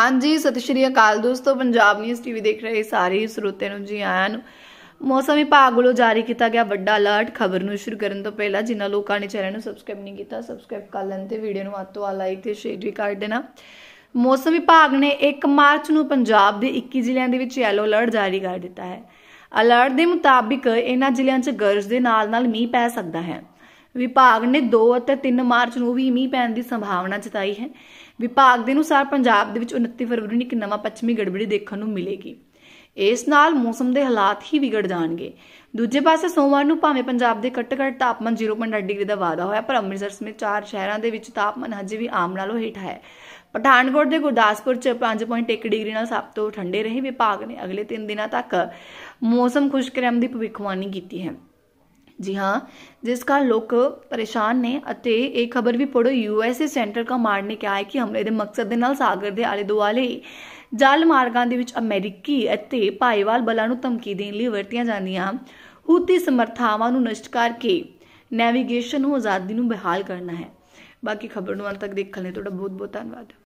ਹਾਂਜੀ ਸਤਿ ਸ਼੍ਰੀ ਅਕਾਲ ਦੋਸਤੋ ਪੰਜਾਬ ਨਿਊਜ਼ ਟੀਵੀ ਦੇਖ ਰਹੇ ਸਾਰੇ ਸਰੋਤੇ ਨੂੰ ਜੀ ਆਇਆਂ ਨੂੰ ਮੌਸਮ ਵਿਭਾਗ ਵੱਲੋਂ ਜਾਰੀ ਕੀਤਾ ਗਿਆ ਵੱਡਾ ਅਲਰਟ ਖਬਰ ਨੂੰ ਸ਼ੁਰੂ ਕਰਨ ਤੋਂ ਪਹਿਲਾਂ ਜਿਨ੍ਹਾਂ ਲੋਕਾਂ ਨੇ ਚੈਨਲ ਨੂੰ ਸਬਸਕ੍ਰਾਈਬ ਨਹੀਂ ਕੀਤਾ ਸਬਸਕ੍ਰਾਈਬ ਕਰ ਲੈਣ ਤੇ ਵੀਡੀਓ ਨੂੰ ਵੱਧ ਤੋਂ ਲਾਈਕ ਤੇ ਸ਼ੇਅਰ ਵੀ ਕਰ ਦੇਣਾ ਮੌਸਮ ਵਿਭਾਗ ਨੇ 1 ਮਾਰਚ ਨੂੰ ਪੰਜਾਬ ਦੇ 21 ਜ਼ਿਲ੍ਹਿਆਂ ਦੇ ਵਿੱਚ ਯੈਲੋ ਅਲਰਟ ਜਾਰੀ ਕਰ ਦਿੱਤਾ ਹੈ ਅਲਰਟ ਦੇ ਮੁਤਾਬਿਕ ਇਹਨਾਂ ਜ਼ਿਲ੍ਹਿਆਂ 'ਚ ਗਰਜ ਦੇ ਨਾਲ-ਨਾਲ ਮੀਂਹ ਪੈ ਸਕਦਾ ਹੈ ਵਿਭਾਗ ਨੇ 2 ਅਤੇ 3 ਮਾਰਚ ਨੂੰ ਵੀ ਮੀਂਹ ਪੈਣ ਦੀ ਸੰਭਾਵਨਾ ਜਤਾਈ ਹੈ ਵਿਭਾਗ ਦੇ ਅਨੁਸਾਰ ਪੰਜਾਬ ਦੇ ਵਿੱਚ 29 ਫਰਵਰੀ ਨੂੰ ਇੱਕ ਨਵਾਂ ਪੱਛਮੀ ਗੜਬੜੀ ਦੇਖਣ ਨੂੰ ਮਿਲੇਗੀ ਇਸ ਨਾਲ ਮੌਸਮ ਦੇ ਹਾਲਾਤ ਹੀ ਵਿਗੜ ਜਾਣਗੇ ਦੂਜੇ ਪਾਸੇ ਸੋਮਵਾਰ ਨੂੰ ਭਾਵੇਂ ਪੰਜਾਬ ਦੇ ਘੱਟ-ਘੱਟ ਤਾਪਮਾਨ 0.8 ਡਿਗਰੀ ਦਾ ਵਾਅਦਾ ਹੋਇਆ ਪਰ ਅੰਮ੍ਰਿਤਸਰ ਸਮੇਤ ਚਾਰ ਸ਼ਹਿਰਾਂ ਦੇ ਵਿੱਚ ਤਾਪਮਾਨ ਹਜੇ ਵੀ ਆਮ ਨਾਲੋਂ ਹੇਠ ਹੈ ਪਠਾਨਕੋਟ ਦੇ ਗੁਰਦਾਸਪੁਰ 'ਚ 5.1 ਡਿਗਰੀ ਨਾਲ ਸਭ ਤੋਂ ਠੰਡੇ ਰਹੇ ਵਿਭਾਗ ਨੇ ਅਗਲੇ 3 ਦਿਨਾਂ ਤੱਕ ਮੌਸਮ ਖੁਸ਼ਕ ਰਹਿਣ ਦੀ ਭਵਿੱਖਬਾਣੀ ਕੀਤੀ ਹੈ ਜੀ ਹਾਂ ਜਿਸ ਕਾਰਨ ਲੋਕ ਪਰੇਸ਼ਾਨ ਨੇ ਅਤੇ ਇਹ ਖਬਰ ਵੀ ਪੜੋ ਯੂਐਸਏ ਸੈਂਟਰ ਕਾ ਮਾਰ ਨੇ ਕਿਹਾ ਹੈ ਕਿ ਹਮਲੇ ਦੇ ਮਕਸਦ ਦੇ ਨਾਲ ਸਾਗਰ ਦੇ ਆਲੇ ਦੁਆਲੇ ਜਲ ਮਾਰਗਾਂ ਦੇ ਵਿੱਚ ਅਮਰੀਕੀ ਅਤੇ ਭਾਈਵਾਲ ਬਲਾਂ ਨੂੰ ਧਮਕੀ ਦੇਣ ਲਈ ਵਰਤੀਆਂ ਜਾਂਦੀਆਂ ਹੂਤੀ ਸਮਰਥਾਵਾਂ ਨੂੰ ਨਸ਼ਟ ਕਰਕੇ ਨੈਵੀਗੇਸ਼ਨ ਨੂੰ ਆਜ਼ਾਦੀ ਨੂੰ ਬਹਾਲ ਕਰਨਾ ਹੈ ਬਾਕੀ ਖਬਰ ਨੂੰ ਅੰਤ ਤੱਕ ਦੇਖਣ ਲਈ ਤੁਹਾਡਾ ਬਹੁਤ ਬਹੁਤ ਧੰਨਵਾਦ